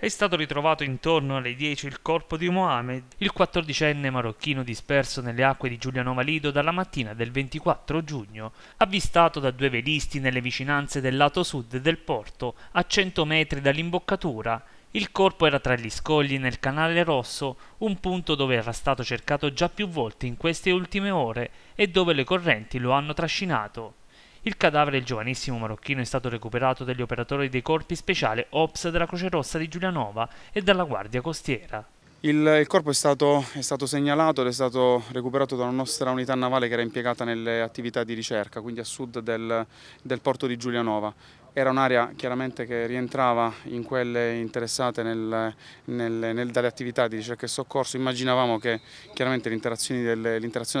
è stato ritrovato intorno alle 10 il corpo di Mohamed, il quattordicenne marocchino disperso nelle acque di Giulianova Lido dalla mattina del 24 giugno, avvistato da due velisti nelle vicinanze del lato sud del porto, a 100 metri dall'imboccatura, il corpo era tra gli scogli nel Canale Rosso, un punto dove era stato cercato già più volte in queste ultime ore e dove le correnti lo hanno trascinato. Il cadavere del giovanissimo marocchino è stato recuperato dagli operatori dei corpi speciale OPS della Croce Rossa di Giulianova e dalla Guardia Costiera. Il, il, corpo è stato, è stato, segnalato ed è stato recuperato dalla nostra unità navale che era impiegata nelle attività di ricerca, quindi a sud del, del porto di Giulianova. Era un'area chiaramente che rientrava in quelle interessate nel, nel, nel, dalle attività di ricerca e soccorso. Immaginavamo che chiaramente l'interazione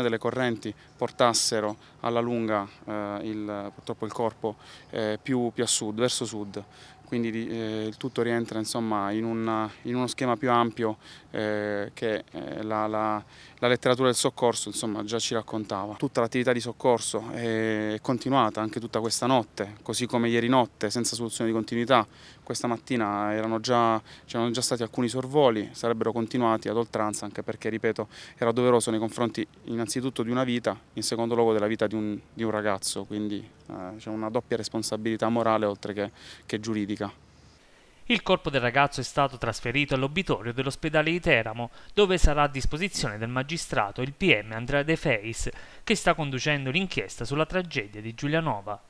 delle, correnti portassero alla lunga eh, il, purtroppo il corpo eh, più, più, a sud, verso sud quindi eh, il tutto rientra insomma, in, una, in, uno schema più ampio eh, che eh, la, la, la, letteratura del soccorso insomma, già ci raccontava. Tutta l'attività di soccorso è continuata anche tutta questa notte, così come ieri notte, senza soluzione di continuità. Questa mattina c'erano già, già stati alcuni sorvoli, sarebbero continuati ad oltranza anche perché, ripeto, era doveroso nei confronti innanzitutto di una vita, in secondo luogo della vita di un, di un ragazzo, quindi eh, c'è una doppia responsabilità morale oltre che, che giuridica. Il corpo del ragazzo è stato trasferito all'obitorio dell'ospedale di Teramo, dove sarà a disposizione del magistrato il PM Andrea De Feis, che sta conducendo l'inchiesta sulla tragedia di Giulianova.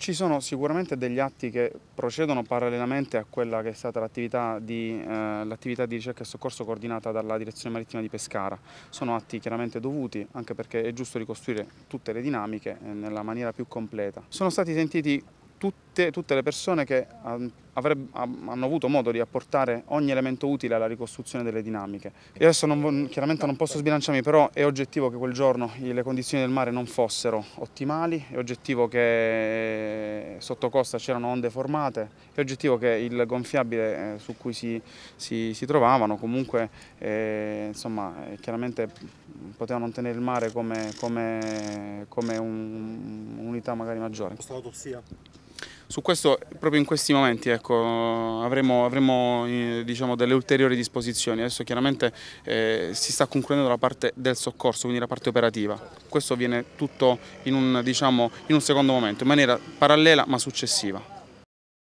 Ci sono sicuramente degli atti che procedono parallelamente a quella che è stata l'attività di, eh, di, ricerca e soccorso coordinata dalla Direzione Marittima di Pescara. Sono atti chiaramente dovuti, anche perché è giusto ricostruire tutte le dinamiche eh, nella maniera più completa. Sono stati sentiti tutte, tutte le persone che avrebbe, hanno avuto modo di apportare ogni elemento utile alla ricostruzione delle dinamiche. Io adesso non, chiaramente non posso sbilanciarmi, però è oggettivo che quel giorno le condizioni del mare non fossero ottimali, è oggettivo che sotto costa c'erano onde formate, è oggettivo che il gonfiabile eh, su cui si, si, si trovavano comunque eh, insomma, eh, chiaramente potevano tenere il mare come, come, come un'unità magari maggiore. Questa autopsia? Su questo, proprio in questi momenti, ecco, avremo, avremo eh, diciamo, delle ulteriori disposizioni. Adesso chiaramente eh, si sta concludendo la parte del soccorso, quindi la parte operativa. Questo viene tutto in un, diciamo, in un secondo momento, in maniera parallela ma successiva.